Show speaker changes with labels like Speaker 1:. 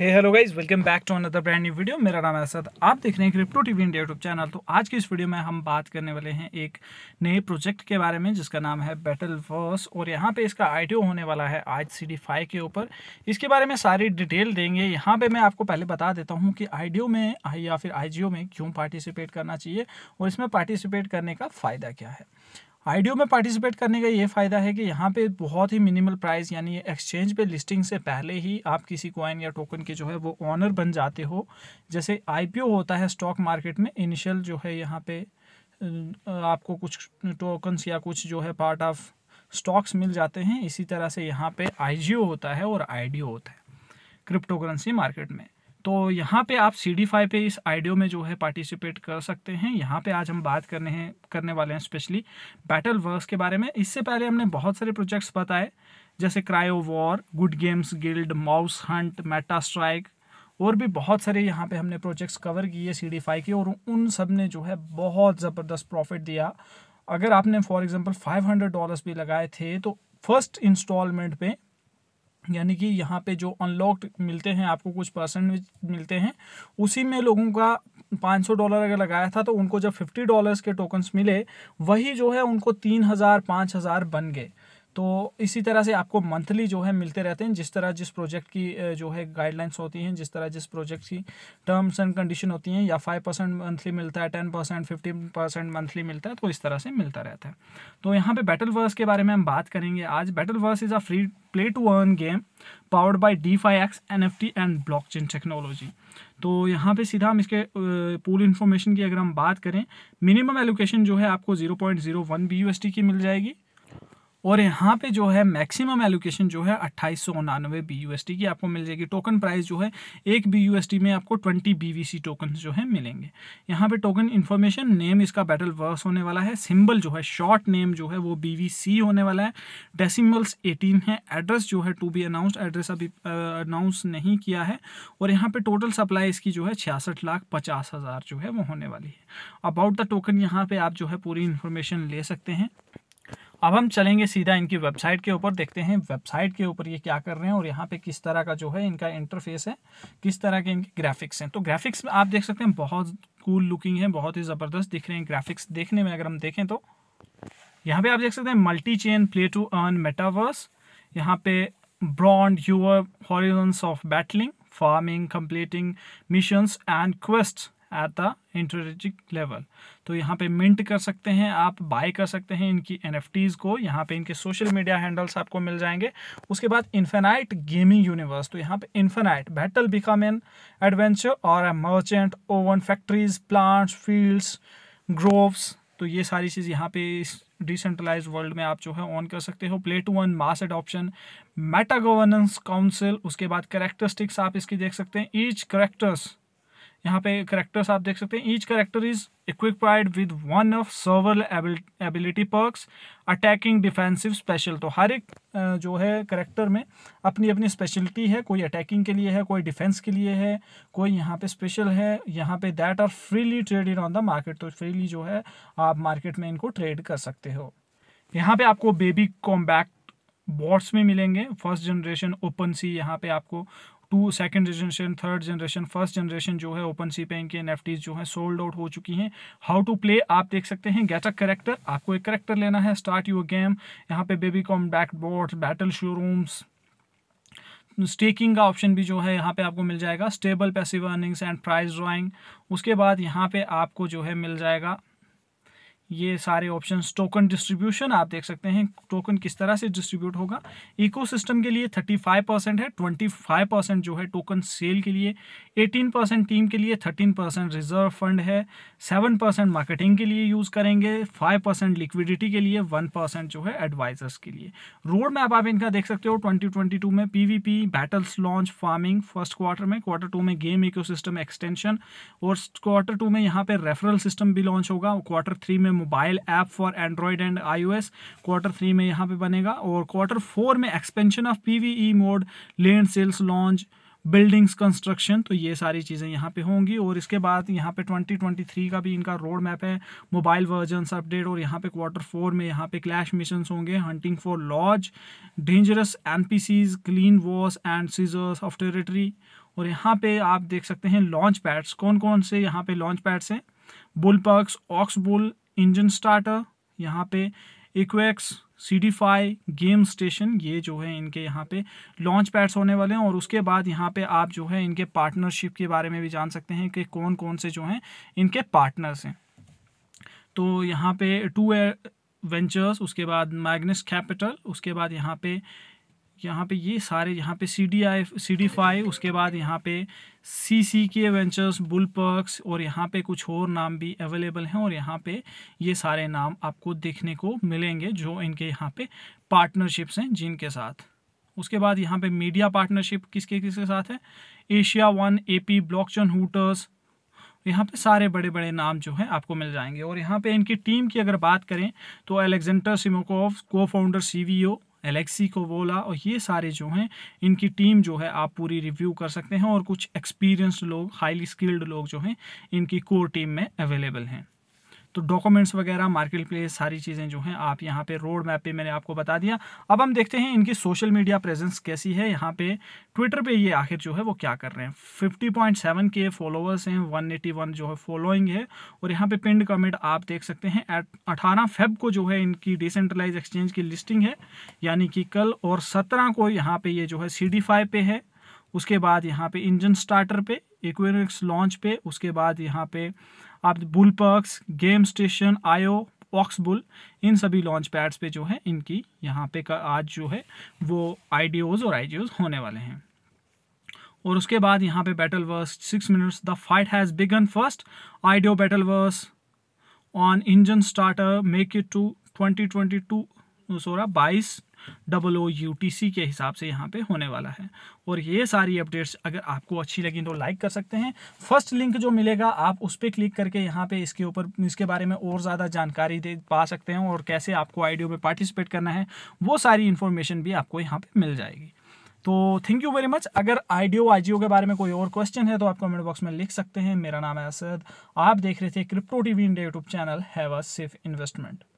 Speaker 1: hey hello guys welcome back to another brand new video मेरा नाम है असद आप देख रहे हैं crypto TV India YouTube channel तो आज की इस वीडियो में हम बात करने वाले हैं एक नए प्रोजेक्ट के बारे में जिसका नाम है बैटल वर्स और यहाँ पे इसका आई होने वाला है आज सी डी फाइव के ऊपर इसके बारे में सारी डिटेल देंगे यहाँ पर मैं आपको पहले बता देता हूँ कि आई में या फिर आई में क्यों पार्टिसिपेट करना चाहिए और इसमें पार्टिसिपेट करने का फ़ायदा क्या है आईडीओ में पार्टिसिपेट करने का ये फ़ायदा है कि यहाँ पे बहुत ही मिनिमल प्राइस यानी एक्सचेंज पे लिस्टिंग से पहले ही आप किसी कॉइन या टोकन के जो है वो ऑनर बन जाते हो जैसे आईपीओ होता है स्टॉक मार्केट में इनिशियल जो है यहाँ पे आपको कुछ टोकन्स या कुछ जो है पार्ट ऑफ स्टॉक्स मिल जाते हैं इसी तरह से यहाँ पर आई होता है और आई होता है क्रिप्टो करेंसी मार्केट में तो यहाँ पे आप सी डी फाइव पे इस आइडियो में जो है पार्टिसिपेट कर सकते हैं यहाँ पे आज हम बात करने हैं करने वाले हैं स्पेशली बैटल वर्स के बारे में इससे पहले हमने बहुत सारे प्रोजेक्ट्स बताए जैसे Cryowar Good Games Guild Mouse Hunt Metastrike और भी बहुत सारे यहाँ पे हमने प्रोजेक्ट्स कवर किए सी डी फाइव के और उन सब ने जो है बहुत ज़बरदस्त प्रॉफिट दिया अगर आपने for example five hundred dollars भी लगाए थे तो फर्स्ट इंस्टॉलमेंट पे यानी कि यहाँ पे जो अनलॉक्ड मिलते हैं आपको कुछ परसेंट मिलते हैं उसी में लोगों का 500 डॉलर अगर लगाया था तो उनको जब 50 डॉलर्स के टोकन्स मिले वही जो है उनको तीन हजार पाँच हज़ार बन गए तो इसी तरह से आपको मंथली जो है मिलते रहते हैं जिस तरह जिस प्रोजेक्ट की जो है गाइडलाइंस होती हैं जिस तरह जिस प्रोजेक्ट की टर्म्स एंड कंडीशन होती हैं या फाइव परसेंट मंथली मिलता है ten percent fifteen percent monthly मिलता है तो इस तरह से मिलता रहता है तो यहाँ पे बैटल वर्स के बारे में हम बात करेंगे आज Battleverse is a free play to earn game powered by DeFi x N F T and blockchain technology तो यहाँ पे सीधा हम इसके पूल इन्फॉर्मेशन की अगर हम बात करें मिनिमम एलोकेशन जो है आपको zero point zero one B U S T की मिल जाएगी और यहाँ पे जो है मैक्सिमम एलोकेशन जो है अट्ठाईस सौ उनानवे बी यू एस टी की आपको मिल जाएगी टोकन प्राइस जो है एक बी यू एस टी में आपको twenty B V C token जो है मिलेंगे यहाँ पे टोकन इन्फॉर्मेशन नेम इसका बैटल वर्स होने वाला है सिंबल जो है शॉर्ट नेम जो है वो बी वी सी होने वाला है डेसिमल्स एटीन है एड्रेस जो है टू बी अनाउंस एड्रेस अभी अनाउंस नहीं किया है और यहाँ पर टोटल सप्लाई इसकी जो है छियासठ लाख पचास हज़ार जो है वो होने वाली है अबाउट द टोकन यहाँ पर आप जो है पूरी इन्फॉर्मेशन ले सकते हैं अब हम चलेंगे सीधा इनकी वेबसाइट के ऊपर देखते हैं वेबसाइट के ऊपर ये क्या कर रहे हैं और यहाँ पे किस तरह का जो है इनका इंटरफेस है किस तरह के इनके ग्राफिक्स हैं तो ग्राफिक्स में आप देख सकते हैं बहुत कूल लुकिंग है बहुत ही ज़बरदस्त दिख रहे हैं ग्राफिक्स देखने में अगर हम देखें तो यहाँ पे आप देख सकते हैं multi chain play to earn metaverse यहाँ पे broaden your horizons of battling farming completing missions and quest at the introductory level तो यहाँ पे मिंट कर सकते हैं आप बाय कर सकते हैं इनकी एन को यहाँ पे इनके सोशल मीडिया हैंडल्स आपको मिल जाएंगे उसके बाद इन्फेनाइट गेमिंग यूनिवर्स तो यहाँ पे infinite battle become an adventure और a merchant own factories plants fields groves तो ये सारी चीज़ यहाँ पे डिसेंट्रलाइज वर्ल्ड में आप जो है ऑन कर सकते हो play to one mass adoption meta governance council उसके बाद करेक्टरिस्टिक्स आप इसकी देख सकते हैं ईच करेक्टर्स यहाँ पे करेक्टर्स आप देख सकते हैं each character is equipped with one of several ability perks attacking defensive special तो हर एक जो है करेक्टर में अपनी अपनी स्पेशलिटी है कोई अटैकिंग के लिए है कोई डिफेंस के लिए है कोई यहाँ पे स्पेशल है यहाँ पे that are freely traded on the market तो फ्रीली जो है आप मार्केट में इनको ट्रेड कर सकते हो यहाँ पे आपको बेबी कॉम्बैक्ट बॉट्स में मिलेंगे फर्स्ट जनरेशन ओपन सी यहाँ पे आपको two second generation third generation first generation जो है ओपन सी पे इनके एन जो है सोल्ड आउट हो चुकी हैं हाउ टू प्ले आप देख सकते हैं गेट अ करेक्टर आपको एक करेक्टर लेना है स्टार्ट यूर गेम यहाँ पे baby combat bots battle showrooms staking का ऑप्शन भी जो है यहाँ पे आपको मिल जाएगा stable passive earnings and price drawing उसके बाद यहाँ पे आपको जो है मिल जाएगा ये सारे ऑप्शन टोकन डिस्ट्रीब्यूशन आप देख सकते हैं टोकन किस तरह से डिस्ट्रीब्यूट होगा इकोसिस्टम के लिए 35 परसेंट है 25 परसेंट जो है टोकन सेल के लिए 18 परसेंट टीम के लिए 13 परसेंट रिजर्व फंड है 7 परसेंट मार्केटिंग के लिए यूज़ करेंगे 5 परसेंट लिक्विडिटी के लिए 1 परसेंट जो है एडवाइजर्स के लिए रोड मैप आप इनका देख सकते हो ट्वेंटी में P battles launch farming first quarter में क्वार्टर टू में गेम इको एक्सटेंशन और क्वार्टर टू में यहाँ पर रेफरल सिस्टम भी लॉन्च होगा क्वार्टर थ्री में में mobile app for Android and iOS quarter three में यहाँ पे बनेगा और क्वार्टर फोर में expansion of PVE mode land sales launch buildings construction तो ये सारी चीज़ें यहाँ पे होंगी और इसके बाद यहाँ पे 2023 का भी इनका रोड मैप है मोबाइल वर्जन्स अपडेट और यहाँ पे क्वार्टर फोर में यहाँ पे क्लैश मिशंस होंगे hunting for laws dangerous an clean wars and seizures of territory और यहाँ पे आप देख सकते हैं लॉन्च पैड्स कौन कौन से यहाँ पे लॉन्च पैड्स हैं BullPerks Oxbull engine starter यहाँ पे इक्वेक्स सीडीफाई गेम स्टेशन ये जो है इनके यहाँ पे लॉन्च पैड्स होने वाले हैं और उसके बाद यहाँ पे आप जो है इनके पार्टनरशिप के बारे में भी जान सकते हैं कि कौन कौन से जो हैं इनके पार्टनर्स हैं तो यहाँ पे टू वेंचर्स उसके बाद मैग्नस कैपिटल उसके बाद यहाँ पे यहाँ पे ये सारे यहाँ पे C D I C D five उसके बाद यहाँ पे सी सी के वेंचर्स बुलपर्क्स और यहाँ पे कुछ और नाम भी अवेलेबल हैं और यहाँ पे ये सारे नाम आपको देखने को मिलेंगे जो इनके यहाँ पे पार्टनरशिप्स हैं जिनके साथ उसके बाद यहाँ पे मीडिया पार्टनरशिप किसके किसके साथ है एशिया वन ब्लॉक चन हुटर्स यहाँ पे सारे बड़े बड़े नाम जो हैं आपको मिल जाएंगे और यहाँ पे इनकी टीम की अगर बात करें तो अलेक्जेंडर सिमोकोव को फाउंडर सी एलेक्सी को बोला और ये सारे जो हैं इनकी टीम जो है आप पूरी रिव्यू कर सकते हैं और कुछ एक्सपीरियंस्ड लोग हाईली स्किल्ड लोग जो हैं इनकी कोर टीम में अवेलेबल हैं तो डॉक्यूमेंट्स वगैरह मार्केट प्लेस सारी चीज़ें जो हैं आप यहाँ पे रोड मैप पे मैंने आपको बता दिया अब हम देखते हैं इनकी सोशल मीडिया प्रेजेंस कैसी है यहाँ पे ट्विटर पे ये आखिर जो है वो क्या कर रहे हैं फिफ्टी पॉइंट सेवन के फॉलोअर्स हैं वन एटी वन जो है फॉलोइंग है और यहाँ पे पिंड कमेंट आप देख सकते हैं एट अठारह फेब को जो है इनकी डिसेंट्रलाइज एक्सचेंज की लिस्टिंग है यानी कि कल और सत्रह को यहाँ पर ये जो है सी डी फाइव पे है उसके बाद यहाँ पे इंजन स्टार्टर पे इक्विनिक्स लॉन्च पे उसके बाद यहाँ पे आप बुलपक्स गेम स्टेशन आयो ऑक्सबुल इन सभी लॉन्च पैड्स पे जो है इनकी यहाँ पे का आज जो है वो आई और आई होने वाले हैं और उसके बाद यहाँ पे Battleverse six minutes the fight has begun first I Battleverse on engine starter make it to twenty twenty two सोरा बाईस double O U T C के हिसाब से यहाँ पे होने वाला है और ये सारी अपडेट्स अगर आपको अच्छी लगी तो लाइक कर सकते हैं फर्स्ट लिंक जो मिलेगा आप उस पर क्लिक करके यहाँ पे इसके ऊपर इसके बारे में और ज़्यादा जानकारी दे पा सकते हैं और कैसे आपको आईडियो में पार्टिसिपेट करना है वो सारी इन्फॉर्मेशन भी आपको यहाँ पर मिल जाएगी तो थैंक यू वेरी मच अगर आईडियो आईजीओ के बारे में कोई और क्वेश्चन है तो आप कमेंट बॉक्स में लिख सकते हैं मेरा नाम है असद आप देख रहे थे crypto TV India YouTube channel have a safe investment